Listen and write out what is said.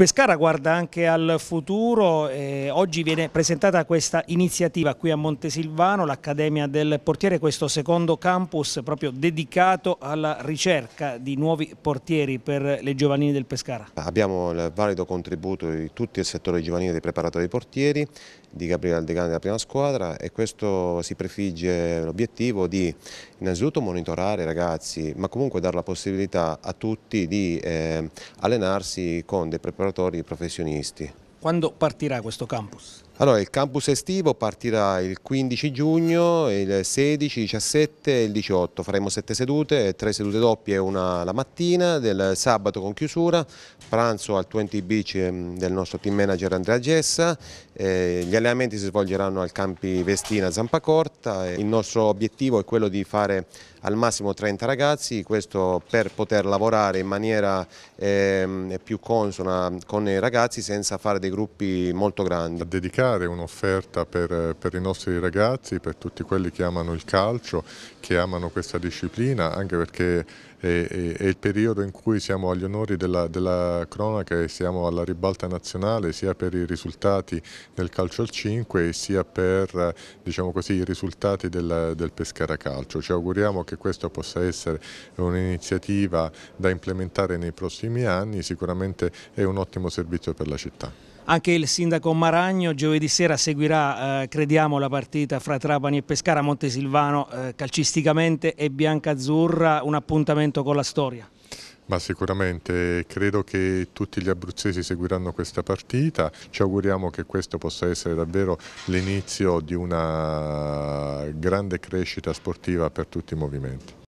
Pescara guarda anche al futuro, eh, oggi viene presentata questa iniziativa qui a Montesilvano, l'Accademia del Portiere, questo secondo campus proprio dedicato alla ricerca di nuovi portieri per le giovanili del Pescara. Abbiamo il valido contributo di tutto il settore giovanile dei preparatori portieri, di Gabriele Aldegani della prima squadra e questo si prefigge l'obiettivo di innanzitutto monitorare i ragazzi ma comunque dare la possibilità a tutti di eh, allenarsi con dei preparatori preparatori professionisti. Quando partirà questo campus? Allora, il campus estivo partirà il 15 giugno, il 16, il 17 e il 18. Faremo sette sedute, tre sedute doppie una la mattina, del sabato con chiusura, pranzo al 20 Beach ehm, del nostro team manager Andrea Gessa. Eh, gli allenamenti si svolgeranno al Campi Vestina a Zampacorta. Eh, il nostro obiettivo è quello di fare al massimo 30 ragazzi, questo per poter lavorare in maniera eh, più consona con i ragazzi senza fare dei gruppi molto grandi. Dedicato creare un'offerta per, per, i nostri ragazzi, per tutti quelli che amano il calcio, che amano questa disciplina, anche perché è, è, è il periodo in cui siamo agli onori della, della, cronaca e siamo alla ribalta nazionale, sia per i risultati del calcio al 5 sia per diciamo così, i risultati del, del Pescara Calcio. Ci auguriamo che questa possa essere un'iniziativa da implementare nei prossimi anni, sicuramente è un ottimo servizio per la città. Anche il sindaco Maragno giovedì sera seguirà, eh, crediamo, la partita fra Trapani e Pescara, Montesilvano, eh, calcisticamente e Biancazzurra, un appuntamento con la storia. Ma sicuramente credo che tutti gli abruzzesi seguiranno questa partita, ci auguriamo che questo possa essere davvero l'inizio di una grande crescita sportiva per tutti i movimenti.